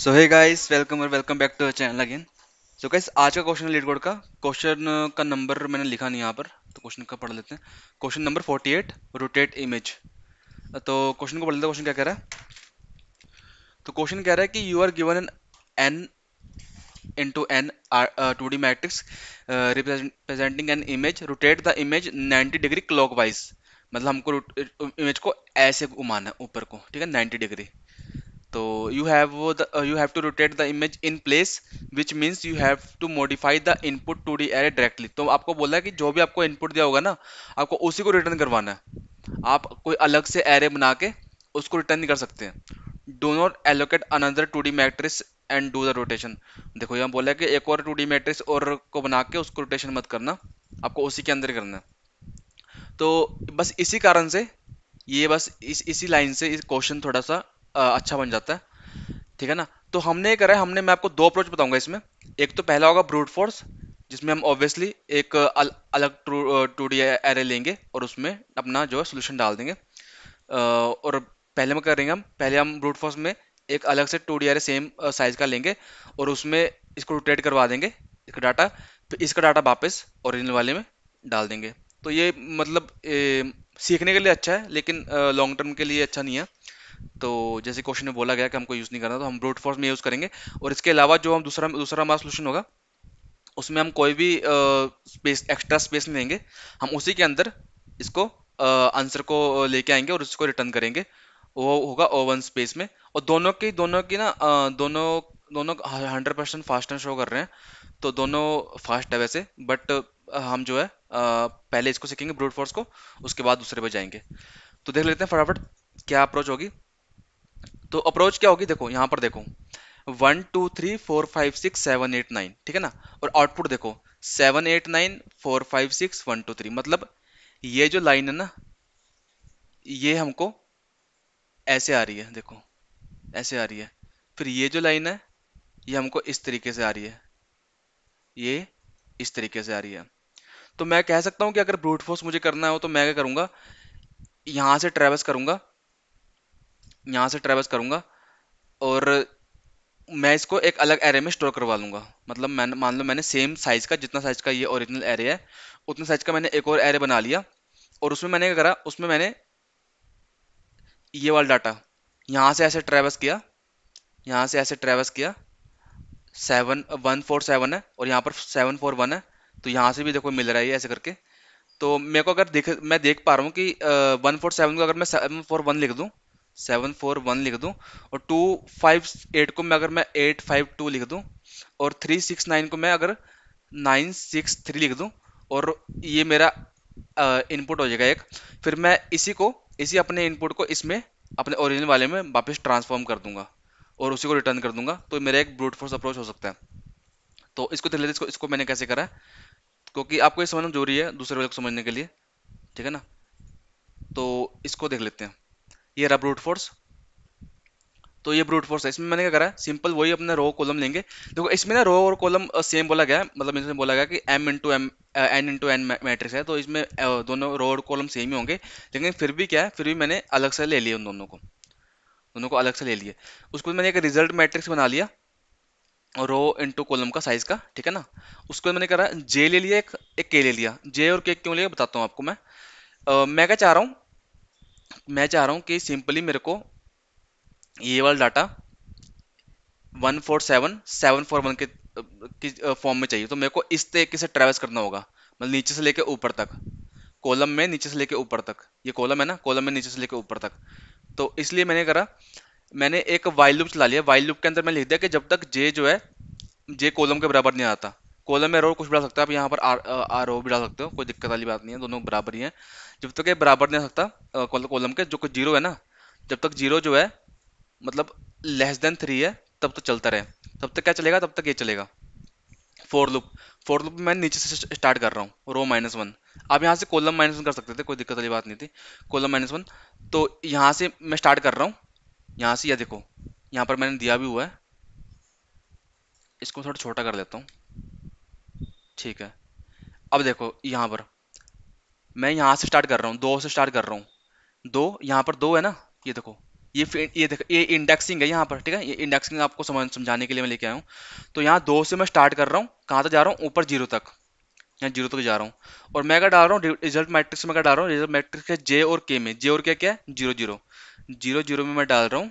सो hey guys welcome और welcome back to channel again so guys आज का question है लीड का क्वेश्चन का नंबर मैंने लिखा नहीं यहाँ पर तो क्वेश्चन का पढ़ लेते हैं क्वेश्चन नंबर 48 रोटेट इमेज तो क्वेश्चन को पढ़ लेते हैं क्वेश्चन क्या कह रहा है तो क्वेश्चन कह रहा है कि you are given an N into N two D matrix representing an image rotate the image ninety degree clockwise मतलब हमको इमेज uh, को ऐसे घुमाना है ऊपर को ठीक है नाइन्टी डिग्री तो यू हैव वो you have to rotate the image in place which means you have to modify the input two D array directly तो आपको बोला है कि जो भी आपको इनपुट दिया होगा ना आपको उसी को रिटर्न करवाना है आप कोई अलग से एरे बना के उसको रिटर्न नहीं कर सकते हैं do not allocate another two D matrix and do the rotation देखो यहाँ बोला है कि एक और टू डी मैट्रिक्स और को बना के उसको रोटेशन मत करना आपको उसी के अंदर करना है तो बस इसी कारण से ये बस इस इसी लाइन से इस क्वेश्चन थोड़ा सा अच्छा बन जाता है ठीक है ना तो हमने ये करा है हमने मैं आपको दो अप्रोच बताऊंगा इसमें एक तो पहला होगा ब्रूट फोर्स जिसमें हम ऑब्वियसली एक अल, अलग टू डी एरे लेंगे और उसमें अपना जो है सोल्यूशन डाल देंगे और पहले में करेंगे हम पहले हम ब्रूट फोर्स में एक अलग से two D array same size का लेंगे और उसमें इसको रोटेट करवा देंगे इसका डाटा फिर तो इसका डाटा वापस ओरिजिनल वाले में डाल देंगे तो ये मतलब ए, सीखने के लिए अच्छा है लेकिन लॉन्ग टर्म के लिए अच्छा नहीं है तो जैसे क्वेश्चन में बोला गया कि हमको यूज़ नहीं करना तो हम ब्रूट फोर्स में यूज़ करेंगे और इसके अलावा जो हम दूसरा दूसरा हमारा सोल्यूशन होगा उसमें हम कोई भी स्पेस एक्स्ट्रा स्पेस नहीं देंगे हम उसी के अंदर इसको आंसर को लेके आएंगे और उसको रिटर्न करेंगे वो होगा ओ वन स्पेस में और दोनों की दोनों की ना दोनों दोनों हंड्रेड परसेंट फास्ट शो कर रहे हैं तो दोनों फास्ट है वैसे बट हम जो है पहले इसको सीखेंगे ब्रूट फोर्स को उसके बाद दूसरे पर जाएंगे तो देख लेते हैं फटाफट क्या अप्रोच होगी तो अप्रोच क्या होगी देखो यहां पर देखो one two three four five six seven eight nine ठीक है ना और आउटपुट देखो seven eight nine four five six one two three मतलब ये जो लाइन है ना ये हमको ऐसे आ रही है देखो ऐसे आ रही है फिर ये जो लाइन है ये हमको इस तरीके से आ रही है ये इस तरीके से आ रही है तो मैं कह सकता हूं कि अगर ब्रूट फोर्स मुझे करना हो तो मैं क्या करूंगा यहां से ट्रेवल्स करूंगा यहाँ से ट्रेवल्स करूँगा और मैं इसको एक अलग एरे में स्टोर करवा लूँगा मतलब मैंने मान लो मैंने सेम साइज़ का जितना साइज़ का ये ओरिजिनल एरे है उतने साइज़ का मैंने एक और एरे बना लिया और उसमें मैंने क्या करा उसमें मैंने ये वाला डाटा यहाँ से ऐसे ट्रेवल्स किया यहाँ से ऐसे ट्रेवल किया सेवन वन फोर सेवन है और यहाँ पर सेवन फोर वन है तो यहाँ से भी देखो मिल रहा है ऐसे करके तो मेरे को अगर देख मैं देख पा रहा हूँ कि वन फोर सेवन को अगर मैं सेवन फोर वन लिख दूँ सेवन फोर वन लिख दूँ और टू फाइव एट को मैं अगर मैं एट फाइव टू लिख दूँ और थ्री सिक्स नाइन को मैं अगर नाइन सिक्स थ्री लिख दूँ और ये मेरा इनपुट हो जाएगा एक फिर मैं इसी को इसी अपने इनपुट को इसमें अपने ओरिजिनल वाले में वापस ट्रांसफॉर्म कर दूंगा और उसी को रिटर्न कर दूंगा तो मेरा एक ब्रूट फोर्स अप्रोच हो सकता है तो इसको देख लेते इसको, इसको मैंने कैसे करा क्योंकि आपको ये समझना जरूरी है दूसरे वाले को समझने के लिए ठीक है ना तो इसको देख लेते हैं ये रहा ब्रूट फोर्स तो ये ब्रूट फोर्स है इसमें मैंने क्या करा है सिंपल वही अपना रो कॉलम लेंगे देखो इसमें ना रो और कॉलम सेम बोला गया है मतलब इसमें बोला गया कि M into M N into N matrix है तो इसमें दोनों रो और कॉलम सेम ही होंगे लेकिन फिर भी क्या है फिर भी मैंने अलग से ले लिया उन दोनों को दोनों को अलग से ले लिए उसको मैंने एक रिजल्ट मैट्रिक्स बना लिया रो इंटू कॉलम का साइज का ठीक है ना उसको मैंने करा जे ले लिया एक एक के ले लिया जे और के क्यों लिया बताता हूँ आपको मैं मैं क्या चाह रहा हूँ मैं चाह रहा हूँ कि सिंपली मेरे को ये वाला data one four seven seven four one के फॉर्म में चाहिए तो मेरे को इस तरीके से ट्रेवल्स करना होगा मतलब नीचे से लेके ऊपर तक कॉलम में नीचे से लेके ऊपर तक ये कॉलम है ना कॉलम में नीचे से लेके ऊपर तक तो इसलिए मैंने करा मैंने एक वाइल लूप चला लिया वाइल लूप के अंदर मैं लिख दिया कि जब तक जे जो है जे कॉलम के बराबर नहीं आता कॉलम में रो कुछ भी डाल सकते हो आप यहाँ पर आर आर ओ भी डाल सकते हो कोई दिक्कत वाली बात नहीं है दोनों बराबर ही हैं जब तक ये बराबर नहीं हो सकता कॉलम के जो कुछ जीरो है ना जब तक जीरो जो है मतलब लेस देन थ्री है तब तक तो चलता रहे तब तक क्या चलेगा तब तक ये चलेगा फोर लूप फोर लूप मैं नीचे से स्टार्ट कर रहा हूँ रो माइनस वन आप यहाँ से कॉलम माइनस वन कर सकते थे कोई दिक्कत वाली बात नहीं थी कॉलम माइनस वन तो यहाँ से मैं स्टार्ट कर रहा हूँ यहाँ से यह देखो यहाँ पर मैंने दिया भी हुआ है इसको थोड़ा छोटा कर लेता हूँ ठीक है अब देखो यहाँ पर मैं यहाँ से स्टार्ट कर रहा हूँ दो से स्टार्ट कर रहा हूँ दो यहाँ पर दो है ना ये देखो ये ये देखो ये इंडेक्सिंग है यहाँ पर ठीक है ये इंडेक्सिंग आपको समझ समझाने के लिए मैं लेके आया हूँ तो यहाँ दो से मैं स्टार्ट कर रहा हूँ कहाँ तक जा रहा हूँ ऊपर जीरो तक यहाँ जीरो तक जा रहा हूँ और मैं क्या डाल रहा हूँ रिजल्ट मैट्रिक्स में क्या डाल रहा हूँ रिजल्ट मैट्रिक्स है जे और के में जे और क्या क्या है जीरो जीरो जीरो जीरो में मैं डाल रहा हूँ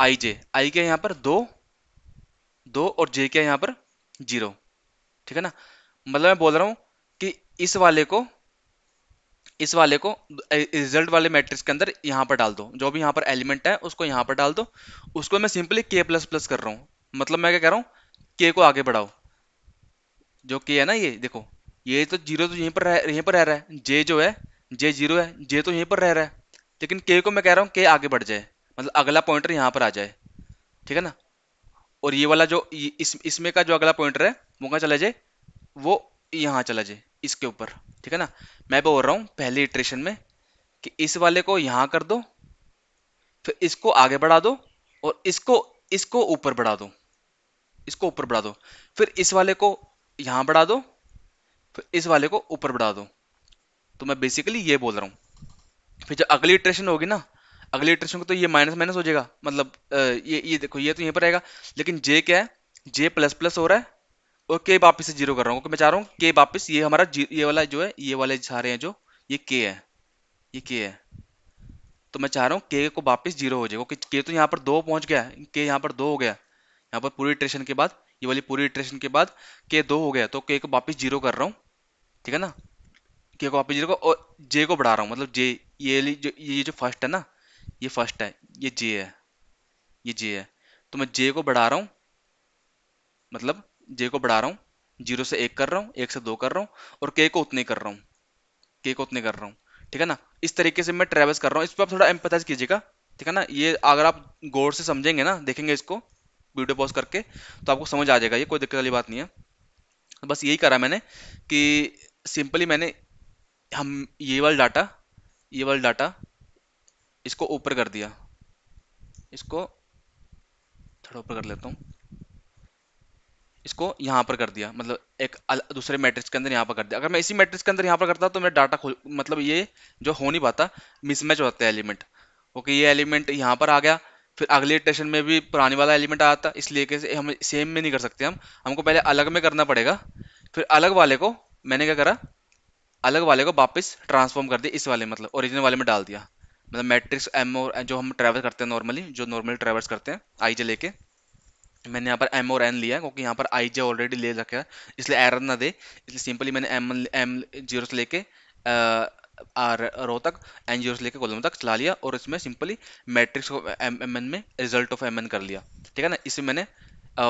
आई जे आई के यहाँ पर दो दो और जे के यहाँ पर जीरो ठीक है ना मतलब मैं बोल रहा हूं कि इस वाले को इस वाले को रिजल्ट वाले मैट्रिक्स के अंदर यहां पर डाल दो जो भी यहां पर एलिमेंट है उसको यहां पर डाल दो उसको मैं सिंपली के प्लस प्लस कर रहा हूं मतलब मैं क्या कह रहा हूं के को आगे बढ़ाओ जो के है ना ये देखो ये तो जीरो तो यहीं पर रह यहीं पर रह रहा है जे जो है जे जीरो है जे तो यहीं पर रह रहा है लेकिन के को मैं कह रहा हूँ के आगे बढ़ जाए मतलब अगला पॉइंटर यहाँ पर आ जाए ठीक है ना और ये वाला जो इसमें इस का जो अगला पॉइंटर है वो कहाँ चला जाए वो यहाँ चला जाए इसके ऊपर ठीक है ना मैं बोल रहा हूँ पहले इटरेशन में कि इस वाले को यहाँ कर दो फिर इसको आगे बढ़ा दो और इसको इसको ऊपर बढ़ा दो इसको ऊपर बढ़ा दो फिर इस वाले को यहाँ बढ़ा दो फिर इस वाले को ऊपर बढ़ा दो तो मैं बेसिकली ये बोल रहा हूँ फिर जब अगली इटरेशन होगी ना अगली इटरेशन को तो ये माइनस माइनस हो जाएगा मतलब ये ये देखो ये तो यहीं पर रहेगा लेकिन जे क्या है जे प्लस प्लस हो रहा है और के वापिस से जीरो कर रहा हूँ क्योंकि मैं चाह रहा हूँ के वापिस ये हमारा ये वाला जो है ये वाले सारे हैं जो ये के है ये के है तो मैं चाह रहा हूँ के को वापिस जीरो हो जाए क्योंकि के तो यहाँ पर दो पहुँच गया के यहाँ पर दो हो गया यहाँ पर पूरी इटरेशन के बाद ये वाली पूरी इटरेशन के बाद के दो हो गया तो के को वापिस जीरो कर रहा हूँ ठीक है ना के को वापिस जीरो को और जे को बढ़ा रहा हूँ मतलब जे ये जो ये जो फर्स्ट है ना ये फर्स्ट है ये जे है ये जे है तो मैं जे को बढ़ा रहा हूँ मतलब जे को बढ़ा रहा हूँ जीरो से एक कर रहा हूँ एक से दो कर रहा हूँ और के को उतने कर रहा हूँ के को उतने कर रहा हूँ ठीक है ना इस तरीके से मैं ट्रेवल्स कर रहा हूँ इस पर आप थोड़ा एम्पथाइज कीजिएगा ठीक है ना ये अगर आप गौर से समझेंगे ना देखेंगे इसको वीडियो पॉज करके तो आपको समझ आ जाएगा ये कोई दिक्कत वाली बात नहीं है तो बस यही करा मैंने कि सिंपली मैंने हम ये वाला डाटा ये वाला डाटा इसको ऊपर कर दिया इसको थोड़ा ऊपर कर लेता हूँ इसको यहाँ पर कर दिया मतलब एक दूसरे मैट्रिक्स के अंदर यहाँ पर कर दिया अगर मैं इसी मैट्रिक्स के अंदर यहाँ पर करता तो मेरा डाटा मतलब ये जो हो नहीं पाता मिसमैच हो जाता है एलिमेंट ओके ये एलिमेंट यहाँ पर आ गया फिर अगले इटरेशन में भी पुराने वाला एलिमेंट आया था इसलिए कि हम सेम में नहीं कर सकते हम हमको पहले अलग में करना पड़ेगा फिर अलग वाले को मैंने क्या करा अलग वाले को वापस ट्रांसफॉर्म कर दिया इस वाले मतलब ओरिजिनल वाले में डाल दिया मतलब मैट्रिक्स एम और जो हम ट्रैवल करते हैं नॉर्मली जो नॉर्मली ट्रैवल्स करते हैं आई जे लेके मैंने यहाँ पर एम और एन लिया क्योंकि यहाँ पर आई जे ऑलरेडी ले रखा है इसलिए एरर ना दे इसलिए सिंपली मैंने एम एम जीरो से लेके आर रो तक एन जीरो से लेकर कॉलम तक चला लिया और इसमें सिंपली मैट्रिक्स को एम एम एन में रिजल्ट ऑफ एम एन कर लिया ठीक है ना इसमें मैंने आ,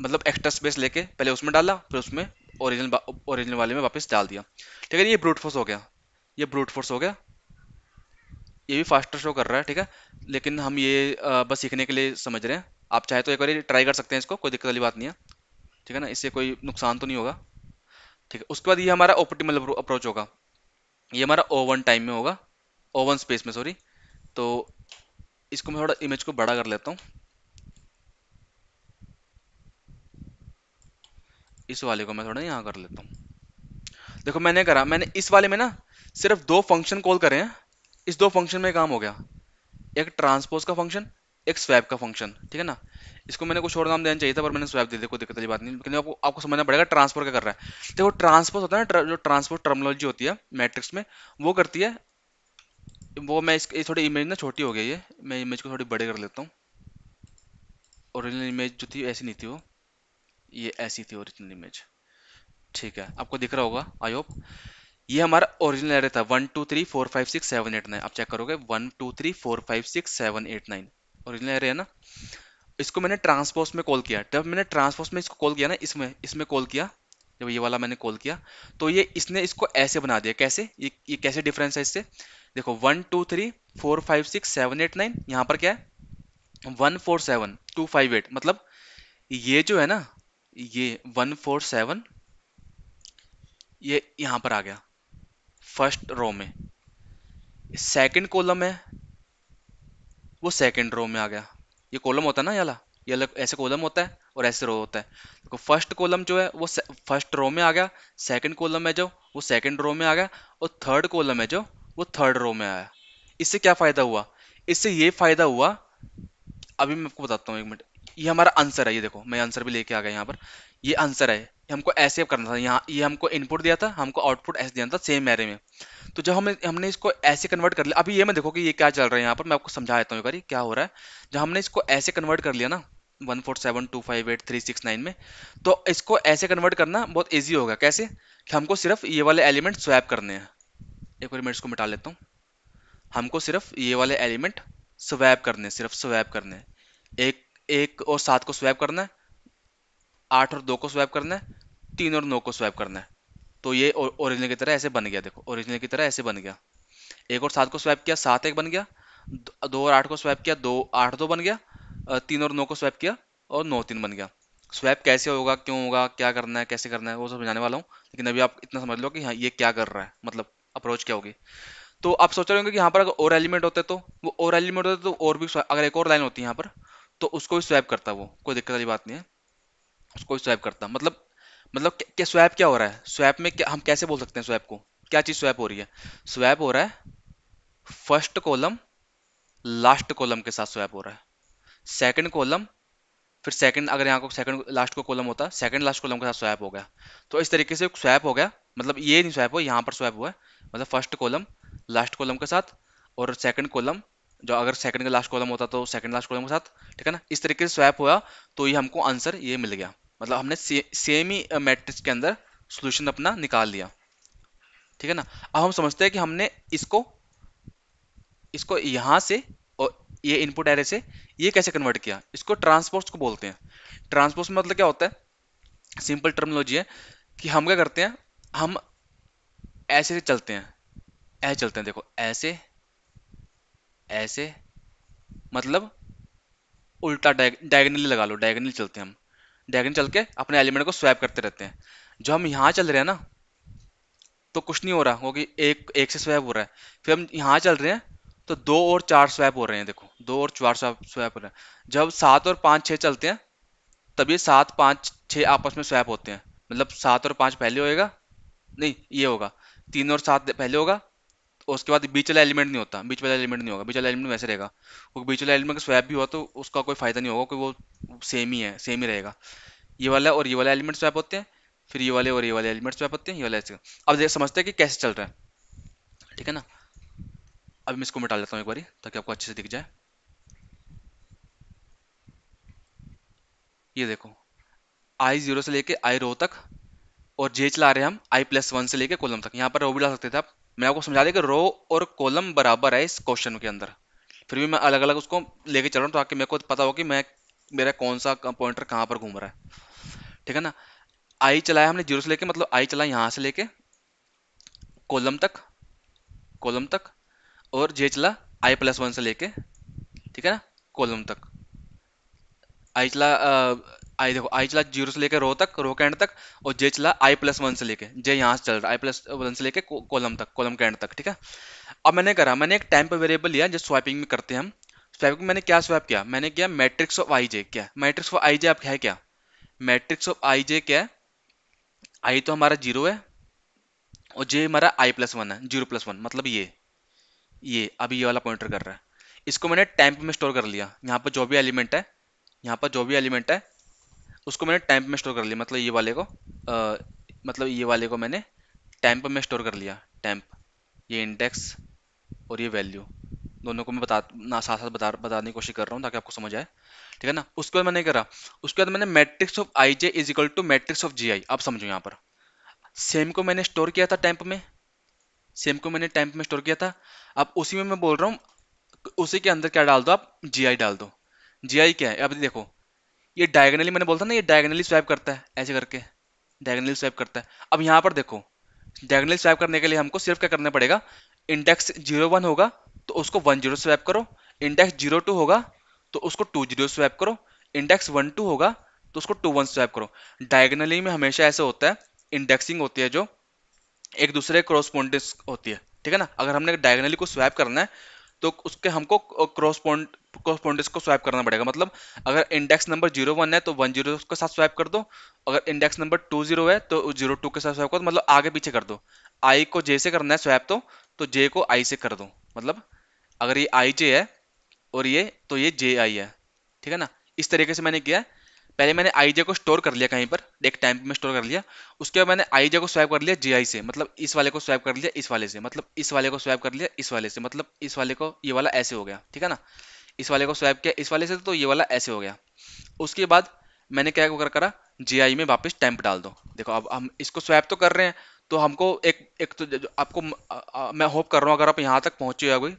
मतलब एक्स्ट्रा स्पेस लेके पहले उसमें डाला फिर उसमें ओरिजिनल ओरिजिनल वाले में वापस डाल दिया ठीक है ये ब्रूट फोर्स हो गया ये ब्रूट फोर्स हो गया ये भी फास्टर शो कर रहा है ठीक है लेकिन हम ये आ, बस सीखने के लिए समझ रहे हैं आप चाहे तो एक बार ट्राई कर सकते हैं इसको कोई दिक्कत वाली बात नहीं है ठीक है ना इससे कोई नुकसान तो नहीं होगा ठीक है उसके बाद ये हमारा ऑप्टिमल अप्रोच होगा ये हमारा ओ वन टाइम में होगा ओ वन स्पेस में सॉरी तो इसको मैं थोड़ा इमेज को बड़ा कर लेता हूँ इस वाले को मैं थोड़ा यहाँ कर लेता हूँ देखो मैंने करा मैंने इस वाले में ना सिर्फ दो फंक्शन कॉल करे हैं इस दो फंक्शन में काम हो गया एक ट्रांसपोज का फंक्शन एक स्वैप का फंक्शन ठीक है ना इसको मैंने कुछ और नाम देना चाहिए था पर मैंने स्वैप दे दिया कोई दिक्कत वाली बात नहीं लेकिन आपको आपको समझना पड़ेगा ट्रांसफर क्या कर रहा है देखो ट्रांसफर होता है ना जो ट्रांसफर टर्मोलॉजी होती है मैट्रिक्स में वो करती है वो मैं इस थोड़ी इमेज ना छोटी हो गई है मैं इमेज को थोड़ी बड़े कर लेता हूँ ओरिजिनल इमेज जो थी ऐसी नहीं थी वो ये ऐसी थी ओरिजिनल इमेज ठीक है आपको दिख रहा होगा आई होप ये हमारा ओरिजिनल एरे था one two three four five six seven eight nine आप चेक करोगे one two three four five six seven eight nine original array है ना इसको मैंने ट्रांसपोर्स में कॉल किया जब मैंने ट्रांसपोर्स में इसको कॉल किया ना इसमें इसमें कॉल किया जब ये वाला मैंने कॉल किया तो ये इसने इसको ऐसे बना दिया कैसे ये ये कैसे डिफरेंस है इससे देखो one two three four five six seven eight nine यहाँ पर क्या है one four seven two five eight मतलब ये जो है ना ये वन फोर सेवन ये यहाँ पर आ गया फर्स्ट रो में सेकंड कॉलम है वो सेकंड रो में आ गया ये कॉलम होता है ना ये वाला ये ऐसे कॉलम होता है और ऐसे रो होता है देखो फर्स्ट कॉलम जो है वो फर्स्ट रो में आ गया सेकंड कॉलम है जो वो सेकंड रो में आ गया और थर्ड कॉलम है जो वो थर्ड रो में आया इससे क्या फ़ायदा हुआ इससे ये फ़ायदा हुआ अभी मैं आपको बताता हूँ एक मिनट ये हमारा आंसर है ये देखो मैं आंसर भी लेके आ गया यहाँ पर ये आंसर है हमको ऐसे करना था यहाँ ये हमको इनपुट दिया था हमको आउटपुट ऐसे दिया था सेम एरे में तो जब हम हमने इसको ऐसे कन्वर्ट कर लिया अभी ये मैं देखो कि ये क्या चल रहा है यहाँ पर मैं आपको समझा देता हूँ एक बार क्या हो रहा है जब हमने इसको ऐसे कन्वर्ट कर लिया ना one four seven two five eight three six nine में तो इसको ऐसे कन्वर्ट करना बहुत ईजी होगा कैसे कि हमको सिर्फ ये वाले एलिमेंट स्वैप करने हैं एक बार मैं इसको मिटा लेता हूँ हमको सिर्फ ये वाले एलिमेंट स्वैप करने हैं सिर्फ स्वैप करने हैं एक एक और सात को स्वैप करना है आठ और दो को स्वैप करना है तीन और नौ को स्वैप करना है तो ये ओरिजिनल की तरह ऐसे बन गया देखो ओरिजिनल की तरह ऐसे बन गया एक और सात को स्वैप किया सात एक बन गया दो और आठ को स्वैप किया दो आठ दो बन गया तीन और नौ को स्वैप किया और नौ तीन बन गया स्वैप कैसे होगा क्यों होगा क्या करना है कैसे करना है वो सब समझाने वाला हूँ लेकिन अभी आप इतना समझ लो कि हाँ ये क्या कर रहा है मतलब अप्रोच क्या होगी तो आप सोच रहे होंगे कि यहाँ पर अगर और एलिमेंट होते तो वो और एलिमेंट होते तो और भी अगर एक और लाइन होती है यहाँ पर तो उसको भी स्वैप करता वो कोई दिक्कत वाली बात नहीं है उसको भी स्वैप करता मतलब मतलब क्या स्वैप क्या हो रहा है स्वैप में क्या हम कैसे बोल सकते हैं स्वैप को क्या चीज़ स्वैप हो रही है स्वैप हो रहा है फर्स्ट कॉलम लास्ट कॉलम के साथ स्वैप हो रहा है सेकंड कॉलम फिर सेकंड अगर यहाँ को सेकंड लास्ट को कॉलम होता है सेकंड लास्ट कॉलम के साथ स्वैप हो गया तो इस तरीके से स्वैप हो गया मतलब ये नहीं स्वैप हो यहाँ पर स्वैप हुआ है मतलब फर्स्ट कॉलम लास्ट कॉलम के साथ और सेकंड कॉलम जो अगर सेकंड का लास्ट कॉलम होता तो सेकंड लास्ट कॉलम के साथ ठीक है ना इस तरीके से स्वैप हुआ तो ये हमको आंसर ये मिल गया मतलब हमने से, सेम ही मैट्रिक्स uh, के अंदर सोल्यूशन अपना निकाल लिया ठीक है ना अब हम समझते हैं कि हमने इसको इसको यहाँ से और ये इनपुट एरे से ये कैसे कन्वर्ट किया इसको ट्रांसपोर्ट्स को बोलते हैं ट्रांसपोर्ट्स में मतलब क्या होता है सिंपल टर्मोलॉजी है कि हम क्या करते हैं हम ऐसे चलते हैं ऐसे चलते हैं देखो ऐसे ऐसे मतलब उल्टा डायगनली लगा लो डायगनली चलते हैं हम डायगोनल चल के अपने एलिमेंट को स्वैप करते रहते हैं जो हम यहाँ चल रहे हैं ना तो कुछ नहीं हो रहा क्योंकि एक एक से स्वैप हो रहा है फिर हम यहाँ चल रहे हैं तो दो और चार स्वैप हो रहे हैं देखो दो और चार स्वैप स्वैप हो रहे हैं जब सात और पाँच छः चलते हैं तभी सात पाँच छः आपस में स्वैप होते हैं मतलब सात और पाँच पहले होएगा नहीं ये होगा तीन और सात पहले होगा और उसके बाद बीच वाला एलिमेंट नहीं होता बीच वाला एलिमेंट नहीं होगा बीच वाला एलिमेंट वैसे रहेगा क्योंकि बीच वाला एलिमेंट का स्वैप भी हुआ तो उसका कोई फायदा नहीं होगा क्योंकि वो सेम ही है सेम ही रहेगा ये वाला और ये वाला एलिमेंट स्वैप होते हैं फिर ये वाले और ये वाले एलिमेंट स्वैप होते हैं ये वाला ऐसे अब देख समझते हैं कि कैसे चल रहा है ठीक है ना अभी मैं इसको मिटा लेता हूँ एक बार ताकि आपको अच्छे से दिख जाए ये देखो आई जीरो से लेके आई रो तक और जे चला रहे हैं हम आई प्लस वन से लेके कॉलम तक यहाँ पर वो भी डाल सकते थे आप मैं आपको समझा दिया कि रो और कॉलम बराबर है इस क्वेश्चन के अंदर फिर भी मैं अलग अलग उसको लेके चल रहा हूँ ताकि मेरे को पता हो कि मैं मेरा कौन सा पॉइंटर कहाँ पर घूम रहा है ठीक है ना आई चलाया हमने जीरो से लेके मतलब आई चला यहाँ से लेके कॉलम तक कॉलम तक और जे चला आई प्लस वन से लेके ठीक है ना कॉलम तक आई चला आई देखो आई चला जीरो से लेकर रो तक रो के एंड तक और जे चला आई प्लस वन से लेके जे यहाँ से चल रहा है आई प्लस वन से लेके कॉलम तक कॉलम के एंड तक ठीक है अब मैंने करा मैंने एक टाइम पर वेरिएबल लिया जो स्वाइपिंग में करते हैं हम स्वाइपिंग में मैंने क्या स्वाइप किया मैंने किया मैट्रिक्स ऑफ आई जे क्या मैट्रिक्स ऑफ आई जे आप है क्या मैट्रिक्स ऑफ आई जे क्या है आई तो हमारा जीरो है और जे हमारा आई प्लस वन है जीरो प्लस वन मतलब ये ये अभी ये वाला पॉइंटर कर रहा है इसको मैंने टाइम में स्टोर कर लिया यहाँ पर जो भी एलिमेंट है यहाँ पर जो भी एलिमेंट है उसको मैंने टैंप में स्टोर कर लिया मतलब ये वाले को आ, मतलब ये वाले को मैंने टैंप में स्टोर कर लिया टैंप ये इंडेक्स और ये वैल्यू दोनों को मैं बता ना साथ साथ बता बताने की कोशिश कर रहा हूँ ताकि आपको समझ आए ठीक है ना उसके बाद मैंने करा उसके बाद मैंने matrix of I J is equal to matrix of J I आप समझो यहाँ पर सेम को मैंने स्टोर किया था टैंप में सेम को मैंने टैंप में स्टोर किया था अब उसी में मैं बोल रहा हूँ उसी के अंदर क्या डाल दो आप जी आई डाल दो जी आई क्या है अभी देखो ये डायगनली मैंने बोलता ना ये डायगनली स्वैप करता है ऐसे करके डायगनली स्वैप करता है अब यहाँ पर देखो डायगनली स्वैप करने के लिए हमको सिर्फ क्या करना पड़ेगा इंडेक्स जीरो वन होगा तो उसको वन जीरो स्वैप करो इंडेक्स जीरो टू होगा तो उसको टू जीरो स्वैप करो इंडेक्स वन टू होगा तो उसको टू वन स्वैप करो डायगनली में हमेशा ऐसे होता है इंडेक्सिंग होती है जो एक दूसरे क्रोसपोंडेंस होती है ठीक है ना अगर हमने डायगनली को स्वैप करना है तो उसके हमको क्रॉसपोंड कॉरेस्पॉन्डेंस को स्वाइप करना पड़ेगा मतलब अगर इंडेक्स नंबर जीरो वन है तो वन जीरो के साथ स्वाइप कर दो अगर इंडेक्स नंबर टू जीरो है तो जीरो टू के साथ स्वाइप कर दो मतलब आगे पीछे कर दो आई को जे से करना है स्वैप तो तो जे को आई से कर दो मतलब अगर ये आई जे है और ये तो ये जे आई है ठीक है ना इस तरीके से मैंने किया पहले मैंने आई जे को स्टोर कर लिया कहीं पर एक टाइम में स्टोर कर लिया उसके बाद मैंने आई जे को स्वैप कर लिया जे आई से मतलब इस वाले को स्वैप कर लिया इस वाले से मतलब इस वाले को स्वैप कर लिया इस वाले से मतलब इस वाले को ये वाला ऐसे हो गया ठीक है ना इस वाले को स्वैप किया इस वाले से तो ये वाला ऐसे हो गया उसके बाद मैंने क्या कर करा जी में वापस टैंप डाल दो देखो अब हम इसको स्वैप तो कर रहे हैं तो हमको एक एक तो आपको आ, आ, मैं होप कर रहा हूँ अगर आप यहाँ तक पहुँचे हो कोई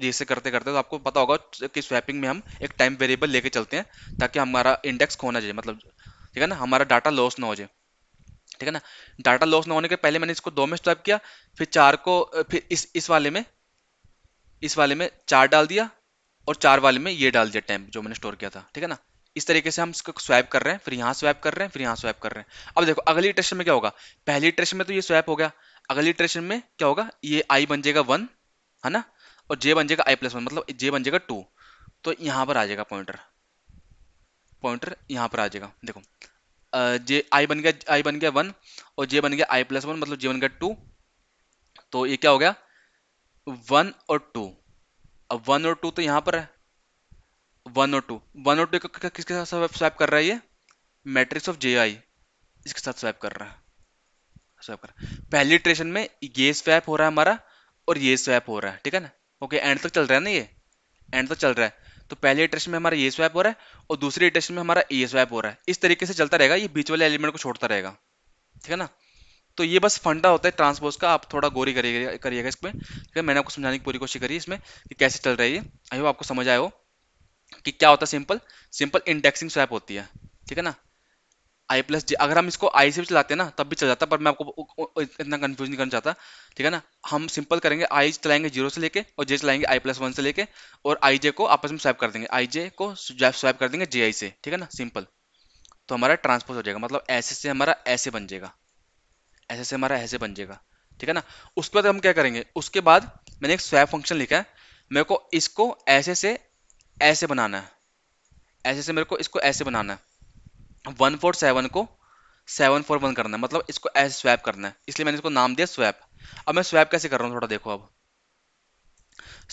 जैसे करते करते तो आपको पता होगा कि स्वैपिंग में हम एक टाइम वेरिएबल लेके चलते हैं ताकि हमारा इंडेक्स खोना जाए मतलब ठीक है ना हमारा डाटा लॉस ना हो जाए ठीक है ना डाटा लॉस ना होने के पहले मैंने इसको दो में स्वैप किया फिर चार को फिर इस इस वाले में इस वाले में चार डाल दिया और चार वाले में ये डाल दिया टैंप जो मैंने स्टोर किया था ठीक है ना इस तरीके से हम इसको स्वैप कर रहे हैं फिर यहाँ स्वैप कर रहे हैं फिर यहाँ स्वैप कर रहे हैं अब देखो अगली इटरेशन में क्या होगा पहली इटरेशन में तो ये स्वैप हो गया अगली इटरेशन में क्या होगा ये आई बन जाएगा वन है ना और जे बन जाएगा आई प्लस वन मतलब जे बन जाएगा टू तो यहाँ पर आ जाएगा पॉइंटर पॉइंटर यहाँ पर आ जाएगा देखो जे आई बन गया आई बन गया वन और जे बन गया आई प्लस वन मतलब जे बन गया टू तो ये क्या हो गया वन और टू अब वन और टू तो यहां पर है वन और टू वन और टू किसके साथ स्वैप कर रहा है ये मैट्रिक्स ऑफ जे आई इसके साथ स्वैप कर रहा है स्वैप कर रहा है पहली ट्रेशन में ये स्वैप हो रहा है हमारा और ये स्वैप हो रहा है ठीक है ना ओके एंड तक चल रहा है ना ये एंड तक चल रहा है तो पहले इटरेशन में हमारा ये स्वैप हो रहा है और दूसरी इटरेशन में हमारा ये स्वैप हो रहा है इस तरीके से चलता रहेगा ये बीच वाले एलिमेंट को छोड़ता रहेगा ठीक है ना तो ये बस फंडा होता है ट्रांसपोज का आप थोड़ा गोरी करिएगा करिएगा इसमें ठीक है मैंने आपको समझाने की पूरी कोशिश करी इसमें कि कैसे चल रही है आई हो आपको समझ आए हो कि क्या होता है सिंपल सिंपल इंडेक्सिंग स्वैप होती है ठीक है ना आई प्लस जी अगर हम इसको आई से भी चलाते हैं ना तब भी चल जाता पर मैं आपको इतना कंफ्यूज नहीं करना चाहता ठीक है ना हम सिंपल करेंगे आई चलाएंगे जीरो से लेके और जे चलाएंगे आई प्लस वन से लेके और आई जे को आपस में स्वैप कर देंगे आई जे को स्वैप कर देंगे जे आई से ठीक है ना सिंपल तो हमारा ट्रांसपोज हो जाएगा मतलब ऐसे से हमारा ऐसे बन जाएगा ऐसे से हमारा ऐसे बन जाएगा ठीक है ना उसके बाद हम क्या करेंगे उसके बाद मैंने एक स्वैप फंक्शन लिखा है मेरे को इसको ऐसे से ऐसे बनाना है ऐसे से मेरे को इसको ऐसे बनाना है वन फोर सेवन को सेवन फोर वन करना है मतलब इसको ऐसे स्वैप करना है इसलिए मैंने इसको नाम दिया स्वैप अब मैं स्वैप कैसे कर रहा हूँ थोड़ा देखो अब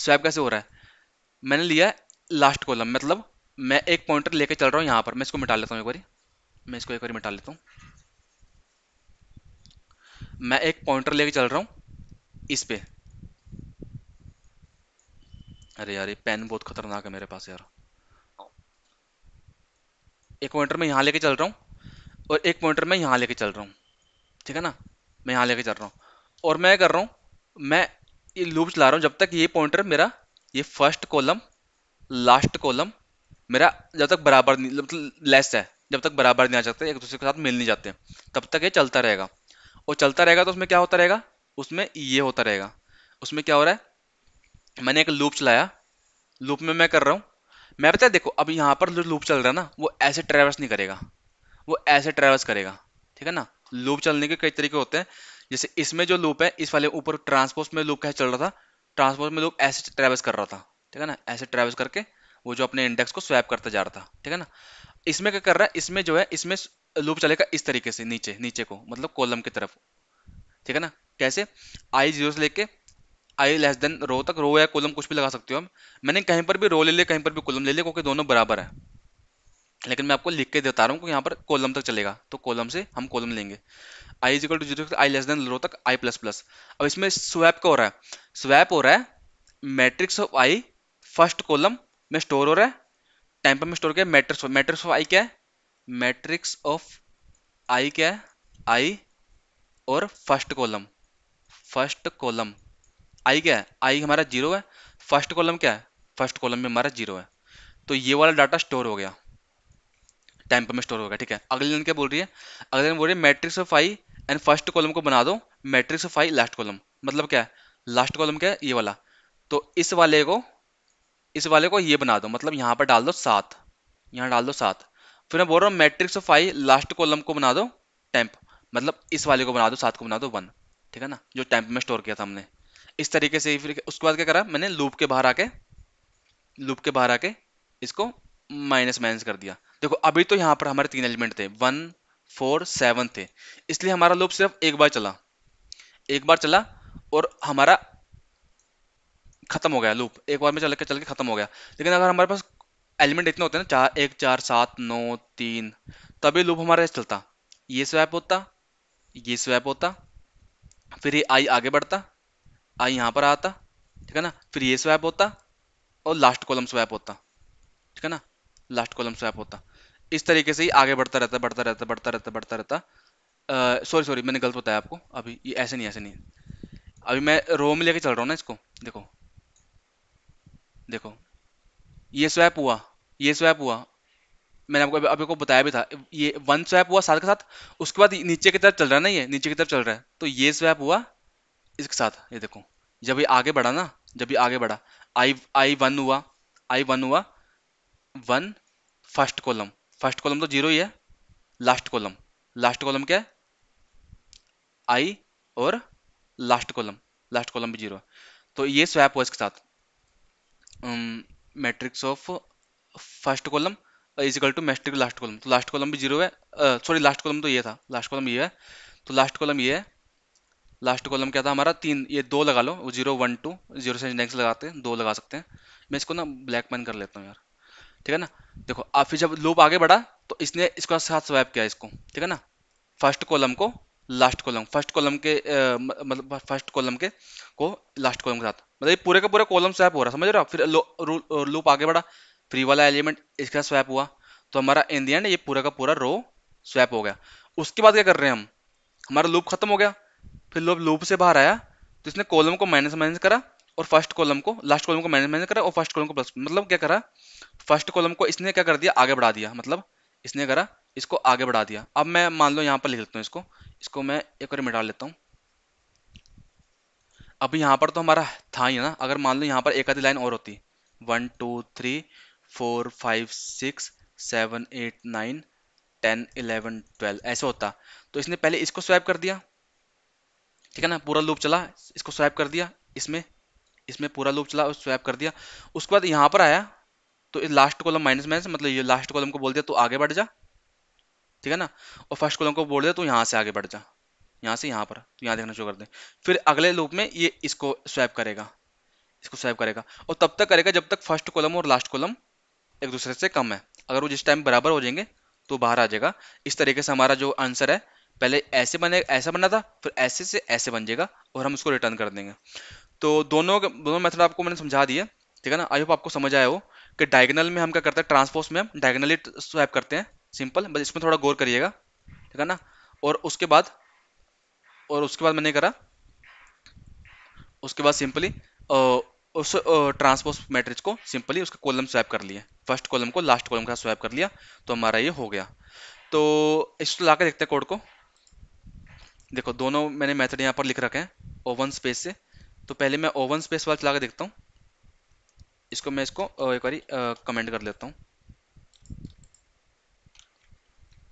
स्वैप कैसे हो रहा है मैंने लिया लास्ट कॉलम मतलब मैं एक पॉइंटर लेकर चल रहा हूँ यहाँ पर मैं इसको मिटा लेता हूँ एक बार मैं इसको एक बार मिटा लेता हूँ मैं एक पॉइंटर लेके चल रहा हूँ इस पे अरे यार ये पेन बहुत खतरनाक है मेरे पास यार एक पॉइंटर मैं यहाँ लेके चल रहा हूँ और एक पॉइंटर मैं यहाँ लेके चल रहा हूँ ठीक है ना मैं यहाँ लेके चल रहा हूँ और मैं कर रहा हूँ मैं ये लूप चला रहा हूँ जब तक ये पॉइंटर मेरा ये फर्स्ट कॉलम लास्ट कॉलम मेरा जब तक बराबर नहीं मतलब लेस है जब तक बराबर नहीं आ जाते एक दूसरे के साथ मिल नहीं जाते तब तक ये चलता रहेगा और चलता रहेगा तो उसमें क्या होता रहेगा उसमें ये होता रहेगा उसमें क्या हो रहा है मैंने एक लूप चलाया लूप में मैं कर रहा हूँ मैं बताया देखो अब यहाँ पर जो लूप चल रहा है ना वो ऐसे ट्रेवल्स नहीं करेगा वो ऐसे ट्रेवल्स करेगा ठीक है ना लूप चलने के कई तरीके होते हैं जैसे इसमें जो लूप है इस वाले ऊपर ट्रांसपोर्ट में लूप कैसे चल रहा था ट्रांसपोर्ट में लूप ऐसे ट्रेवल्स कर रहा था ठीक है ना ऐसे ट्रेवल्स करके वो जो अपने इंडेक्स को स्वैप करता जा रहा था ठीक है ना इसमें क्या कर रहा है इसमें जो है इसमें लूप चलेगा इस तरीके से नीचे नीचे को मतलब कॉलम की तरफ ठीक है ना कैसे आई जीरो से लेके आई लेस देन रो तक रो या कॉलम कुछ भी लगा सकते हो हम मैंने कहीं पर भी रो ले लिया कहीं पर भी कॉलम ले लिया क्योंकि दोनों बराबर है लेकिन मैं आपको लिख के देता रहा हूँ यहाँ पर कॉलम तक चलेगा तो कॉलम से हम कॉलम लेंगे I is equal to zero I less than row तक आई प्लस प्लस अब इसमें स्वैप का हो रहा है स्वैप हो रहा है matrix of I first column में स्टोर हो रहा है टाइम पर में स्टोर किया मैट्रिक्स मैट्रिक्स ऑफ आई क्या है मैट्रिक्स ऑफ आई क्या है आई और first column first column I क्या है आई हमारा जीरो है फर्स्ट कॉलम क्या है फर्स्ट कॉलम में हमारा जीरो है तो ये वाला डाटा स्टोर हो गया टाइम पर में स्टोर हो गया ठीक है अगले दिन क्या बोल रही है अगले दिन बोल रही है matrix of I and first column को बना दो matrix of I last column मतलब क्या है लास्ट कॉलम क्या है ये वाला तो इस वाले को इस वाले को ये बना दो मतलब यहाँ पर डाल दो सात यहाँ डाल दो सात फिर मैं बोल रहा हूँ matrix of I last column को बना दो टेम्प मतलब इस वाले को बना दो सात को बना दो वन ठीक है ना जो टेम्प में स्टोर किया था हमने इस तरीके से फिर उसके बाद क्या करा मैंने लूप के बाहर आके लूप के बाहर आके इसको माइनस माइनस कर दिया देखो अभी तो यहाँ पर हमारे तीन एलिमेंट थे वन फोर सेवन थे इसलिए हमारा लूप सिर्फ एक बार चला एक बार चला और हमारा खत्म हो गया लूप एक बार में चल के चल के खत्म हो गया लेकिन अगर हमारे पास एलिमेंट इतने होते हैं ना चार एक चार सात नौ तीन तभी लूप हमारा चलता ये स्वैप होता ये स्वैप होता फिर ये आई आगे बढ़ता आई यहाँ पर आता ठीक है ना फिर ये स्वैप होता और लास्ट कॉलम स्वैप होता ठीक है ना लास्ट कॉलम स्वैप होता इस तरीके से ही आगे बढ़ता रहता बढ़ता रहता बढ़ता रहता बढ़ता रहता सॉरी सॉरी मैंने गलत बताया आपको अभी ये ऐसे नहीं ऐसे नहीं अभी मैं रो में लेके चल रहा हूँ ना इसको देखो देखो ये स्वैप हुआ ये स्वैप हुआ मैंने आपको अभी आपको बताया भी था ये वन स्वैप हुआ साथ के साथ उसके बाद नीचे की तरफ चल रहा है ना ये नीचे की तरफ चल रहा है तो ये स्वैप हुआ इसके साथ ये देखो जब ये आगे बढ़ा ना जब ये आगे बढ़ा आई आई वन हुआ आई वन हुआ one first column first column तो जीरो ही है लास्ट कॉलम लास्ट कॉलम क्या है आई और लास्ट कॉलम लास्ट कॉलम भी जीरो तो ये स्वैप हुआ इसके साथ um, matrix of first column is equal to matrix last column तो लास्ट कॉलम भी जीरो है सॉरी लास्ट कॉलम तो ये था लास्ट कॉलम ये है तो लास्ट कॉलम ये है लास्ट कॉलम क्या था हमारा तीन ये दो लगा लो वो जीरो वन टू जीरो से नेक्स्ट लगाते हैं दो लगा सकते हैं मैं इसको ना ब्लैक पेन कर लेता हूँ यार ठीक है ना देखो आप फिर जब लूप आगे बढ़ा तो इसने इसका साथ स्वैप किया इसको ठीक है ना फर्स्ट कॉलम को लास्ट कॉलम फर्स्ट कॉलम के मतलब फर्स्ट कॉलम के को लास्ट कॉलम के साथ मतलब ये पूरे का पूरा कॉलम स्वैप हो रहा समझ रहे हो फिर लूप आगे बढ़ा फ्री वाला एलिमेंट इसके साथ स्वैप हुआ तो हमारा इन दी एंड ये पूरा का पूरा रो स्वैप हो गया उसके बाद क्या कर रहे हैं हम हमारा लूप खत्म हो गया फिर लूप लूप से बाहर आया तो इसने कॉलम को माइनस माइनस करा और फर्स्ट कॉलम को लास्ट कॉलम को माइनस माइनस करा और फर्स्ट कॉलम को प्लस मतलब क्या करा फर्स्ट कॉलम को इसने क्या कर दिया आगे बढ़ा दिया मतलब इसने करा इसको आगे बढ़ा दिया अब मैं मान लो यहाँ पर लिख लेता हूँ इसको इसको मैं एक बार मिटा लेता हूँ अभी यहाँ पर तो हमारा था ही ना अगर मान लो यहाँ पर एक आधी लाइन और होती one two three four five six seven eight nine ten eleven twelve ऐसे होता तो इसने पहले इसको स्वैप कर दिया ठीक है ना पूरा लूप चला इसको स्वैप कर दिया इसमें इसमें पूरा लूप चला उस स्वैप कर दिया उसके बाद यहाँ पर आया तो इस लास्ट कॉलम माइनस माइनस मतलब ये लास्ट कॉलम को बोल दिया तो आगे बढ़ जा ठीक है ना और फर्स्ट कॉलम को बोल दे तो यहाँ से आगे बढ़ जा यहाँ से यहाँ पर तो यहाँ देखना शुरू कर दे फिर अगले लूप में ये इसको स्वैप करेगा इसको स्वैप करेगा और तब तक करेगा जब तक फर्स्ट कॉलम और लास्ट कॉलम एक दूसरे से कम है अगर वो जिस टाइम बराबर हो जाएंगे तो बाहर आ जाएगा इस तरीके से हमारा जो आंसर है पहले ऐसे बने ऐसा बना था फिर ऐसे से ऐसे बन जाएगा और हम उसको रिटर्न कर देंगे तो दोनों दोनों मेथड आपको मैंने समझा दिए ठीक है ना आई होप आपको समझ आया हो कि डायगनल में हम क्या करते हैं ट्रांसपोर्स में हम डायगनली स्वैप करते हैं सिंपल बस इसमें थोड़ा गौर करिएगा ठीक है ना और उसके बाद और उसके बाद मैंने करा उसके बाद सिंपली उस ट्रांसपोज मैट्रिक्स को सिंपली उसके कॉलम स्वैप कर लिए फर्स्ट कॉलम को लास्ट कॉलम का स्वैप कर लिया तो हमारा ये हो गया तो इसको ला के देखते हैं कोड को देखो दोनों मैंने मेथड यहाँ पर लिख रखे हैं ओवन स्पेस से तो पहले मैं ओवन स्पेस वाला चला के देखता हूँ इसको मैं इसको एक बार कमेंट कर लेता हूँ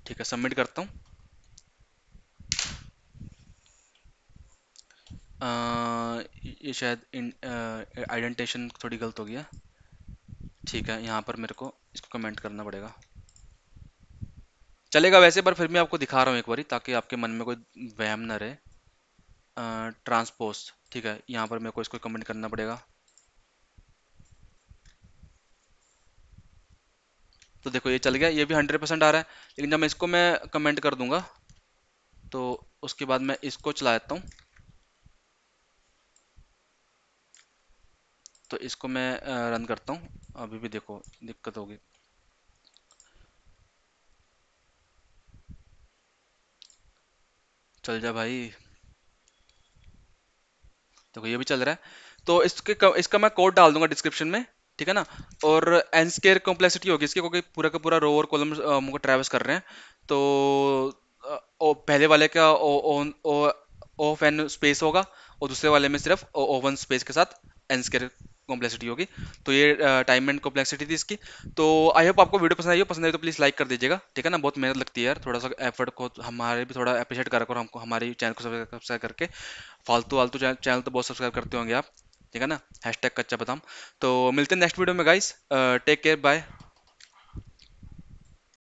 ठीक है सबमिट करता हूँ ये शायद आइडेंटेशन थोड़ी गलत हो गया ठीक है यहाँ पर मेरे को इसको कमेंट करना पड़ेगा चलेगा वैसे पर फिर मैं आपको दिखा रहा हूँ एक बारी ताकि आपके मन में कोई वहम ना रहे ट्रांसपोस्ट ठीक है यहाँ पर मेरे को इसको कमेंट करना पड़ेगा तो देखो ये चल गया ये भी हंड्रेड परसेंट आ रहा है लेकिन जब मैं इसको मैं कमेंट कर दूंगा तो उसके बाद मैं इसको चला देता हूँ तो इसको मैं रन करता हूँ अभी भी देखो दिक्कत होगी चल जा भाई देखो ये भी चल रहा है तो इसके इसका मैं कोड डाल दूंगा डिस्क्रिप्शन में ठीक है ना और एन स्केयर कॉम्प्लेक्सिटी होगी इसकी क्योंकि पूरा का पूरा रो और कॉलम को ट्रेवस कर रहे हैं तो ओ, पहले वाले का ऑफ एन स्पेस होगा और दूसरे वाले में सिर्फ ओ वन स्पेस के साथ एन स्केयर कॉम्प्लेक्सिटी होगी तो ये टाइम एंड कॉम्प्लेक्सिटी थी इसकी तो आई होप आपको वीडियो पसंद आई हो पसंद आई तो प्लीज़ लाइक कर दीजिएगा ठीक है ना बहुत मेहनत लगती है यार थोड़ा सा एफर्ट को हमारे भी थोड़ा अप्रिशिएट कर करो हमको हमारे चैनल को सब्सक्राइब करके फालतू फालतू चैनल तो बहुत सब्सक्राइब करते होंगे आप ठीक है ना हैश टैग कच्चा बदाम तो मिलते हैं नेक्स्ट वीडियो में गाइस टेक केयर बाय